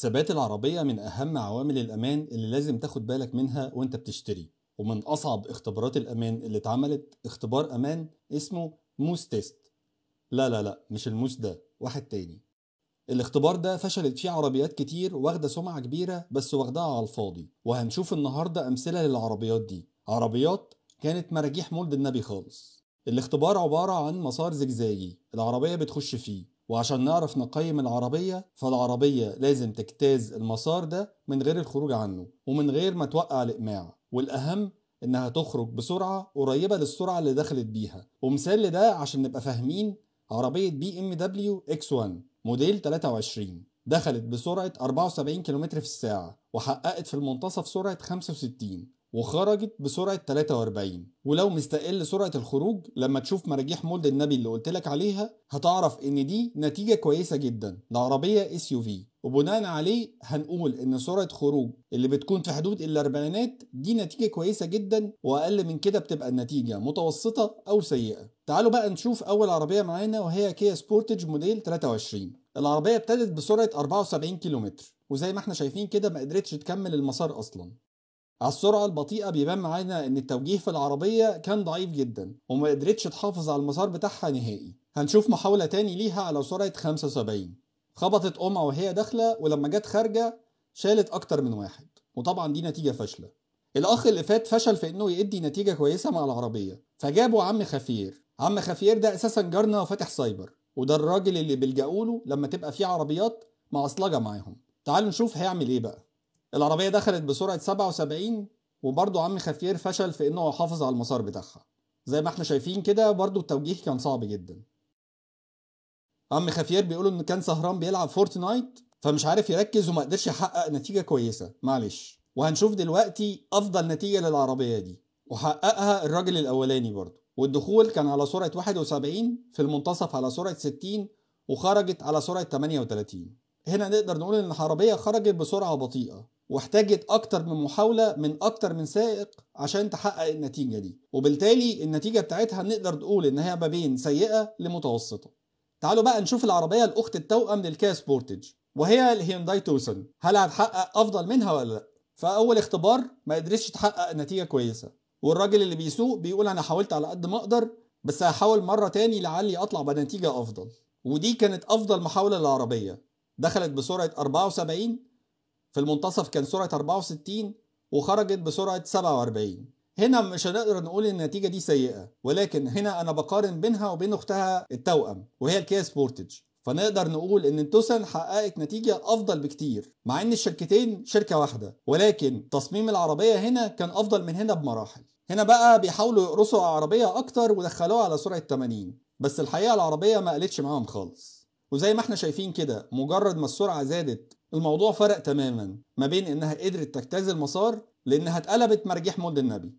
ثبات العربية من أهم عوامل الأمان اللي لازم تاخد بالك منها وأنت بتشتري ومن أصعب اختبارات الأمان اللي اتعملت اختبار أمان اسمه موس تيست لا لا لا مش الموس ده واحد تاني الاختبار ده فشلت فيه عربيات كتير واخدة سمعة كبيرة بس واخداها على الفاضي وهنشوف النهاردة أمثلة للعربيات دي عربيات كانت مراجيح مولد النبي خالص الاختبار عبارة عن مسار زجزاجي العربية بتخش فيه وعشان نعرف نقيم العربية فالعربية لازم تجتاز المسار ده من غير الخروج عنه ومن غير ما توقع الإقماع والأهم إنها تخرج بسرعة قريبة للسرعة اللي دخلت بيها ومثال لده عشان نبقى فاهمين عربية بي ام دبليو اكس 1 موديل 23 دخلت بسرعة 74 كم في الساعة وحققت في المنتصف سرعة 65 وخرجت بسرعة 43 ولو مستقل سرعة الخروج لما تشوف مراجيح مولد النبي اللي قلتلك عليها هتعرف ان دي نتيجة كويسة جدا لعربية اس يو في وبناء عليه هنقول ان سرعة خروج اللي بتكون في حدود الاربعينات دي نتيجة كويسة جدا واقل من كده بتبقى النتيجة متوسطة او سيئة تعالوا بقى نشوف اول عربية معانا وهي كيا سبورتج موديل 23 العربية ابتدت بسرعة 74 كيلومتر وزي ما احنا شايفين كده ما قدرتش تكمل المسار اصلا على السرعة البطيئة بيبان معانا إن التوجيه في العربية كان ضعيف جدا وما قدرتش تحافظ على المسار بتاعها نهائي هنشوف محاولة تاني ليها على سرعة 75 خبطت قمع وهي داخلة ولما جت خارجة شالت أكتر من واحد وطبعا دي نتيجة فاشلة الأخ اللي فات فشل في إنه يدي نتيجة كويسة مع العربية فجابوا عم خفير عم خفير ده أساسا جارنا وفاتح سايبر وده الراجل اللي بيلجأوا له لما تبقى فيه عربيات معصلجة معاهم تعالوا نشوف هيعمل إيه بقى العربية دخلت بسرعة 77 وبرضه عم خفير فشل في إنه يحافظ على المسار بتاعها زي ما احنا شايفين كده برضه التوجيه كان صعب جدا عم خفير بيقول إن كان سهران بيلعب فورتنايت فمش عارف يركز وما قدرش يحقق نتيجة كويسة معلش وهنشوف دلوقتي أفضل نتيجة للعربية دي وحققها الراجل الأولاني برضه والدخول كان على سرعة 71 في المنتصف على سرعة 60 وخرجت على سرعة 38 هنا نقدر نقول إن العربية خرجت بسرعة بطيئة واحتاجت أكتر من محاولة من أكتر من سائق عشان تحقق النتيجة دي وبالتالي النتيجة بتاعتها نقدر نقول إن هي ما بين سيئة لمتوسطة تعالوا بقى نشوف العربية الأخت التوأم للكاس سبورتج وهي الهيونداي توسون هل هتحقق أفضل منها ولا لأ؟ فأول اختبار ما قدرتش تحقق نتيجة كويسة والراجل اللي بيسوق بيقول أنا حاولت على قد ما أقدر بس هحاول مرة تاني لعلي أطلع بنتيجة أفضل ودي كانت أفضل محاولة للعربية دخلت بسرعة 74 في المنتصف كان سرعة 64 وخرجت بسرعة 47 هنا مش هنقدر نقول ان النتيجة دي سيئة ولكن هنا انا بقارن بينها وبين اختها التوأم وهي الكيا سبورتج فنقدر نقول ان توسن حققت نتيجة افضل بكتير مع ان الشركتين شركة واحدة ولكن تصميم العربية هنا كان افضل من هنا بمراحل هنا بقى بيحاولوا يقرصوا عربية اكتر ودخلوها على سرعة 80 بس الحقيقة العربية ما قالتش معاهم خالص وزي ما احنا شايفين كده مجرد ما السرعة زادت الموضوع فرق تماما ما بين انها قدرت تجتاز المسار لانها اتقلبت مرجيح مود النبي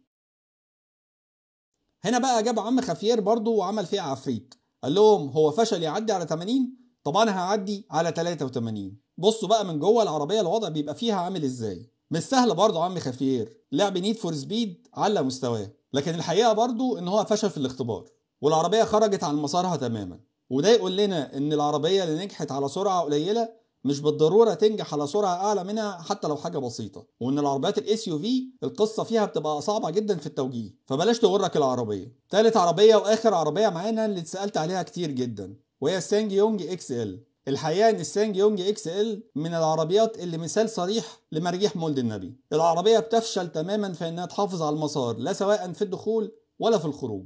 هنا بقى جاب عم خفير برضه وعمل فيها عفريت قال لهم هو فشل يعدي على 80 طب انا هعدي على 83 بصوا بقى من جوه العربيه الوضع بيبقى فيها عامل ازاي مش سهل برضه عم خفير لعب نيد فور سبيد على مستواه لكن الحقيقه برضه ان هو فشل في الاختبار والعربيه خرجت عن مسارها تماما وده يقول لنا ان العربيه اللي نجحت على سرعه قليله مش بالضروره تنجح على سرعه اعلى منها حتى لو حاجه بسيطه وان العربيات الاس يو في القصه فيها بتبقى صعبه جدا في التوجيه فبلاش تغرك العربيه ثالث عربيه واخر عربيه معانا اللي اتسالت عليها كتير جدا وهي السانج يونج اكس ال الحقيقه ان السانج يونج اكس ال من العربيات اللي مثال صريح لمرجيح مولد النبي العربيه بتفشل تماما في انها تحافظ على المسار لا سواء في الدخول ولا في الخروج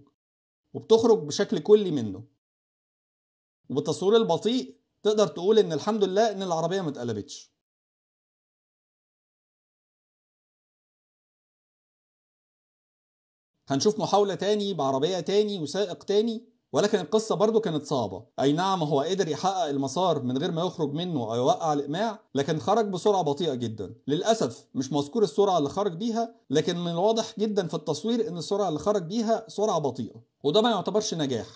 وبتخرج بشكل كلي منه وبالتصوير البطيء تقدر تقول ان الحمد لله ان العربيه ما اتقلبتش هنشوف محاولة تاني بعربية تاني وسائق تاني ولكن القصة برضو كانت صعبة أي نعم هو قدر يحقق المسار من غير ما يخرج منه أو يوقع الإقماع لكن خرج بسرعة بطيئة جدا للأسف مش مذكور السرعة اللي خرج بيها لكن من الواضح جدا في التصوير أن السرعة اللي خرج بيها سرعة بطيئة وده ما يعتبرش نجاح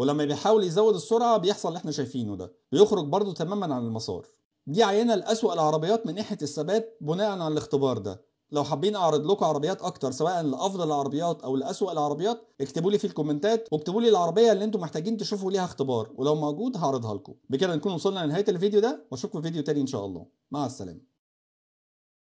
ولما بيحاول يزود السرعه بيحصل اللي احنا شايفينه ده بيخرج برضه تماما عن المسار دي عينه لاسوأ العربيات من ناحيه الثبات بناء على الاختبار ده لو حابين اعرض لكم عربيات اكتر سواء لافضل العربيات او لاسوأ العربيات اكتبوا لي في الكومنتات واكتبوا لي العربيه اللي انتم محتاجين تشوفوا ليها اختبار ولو موجود هعرضها لكم بكده نكون وصلنا لنهايه الفيديو ده واشوفكم في فيديو تاني ان شاء الله مع السلامه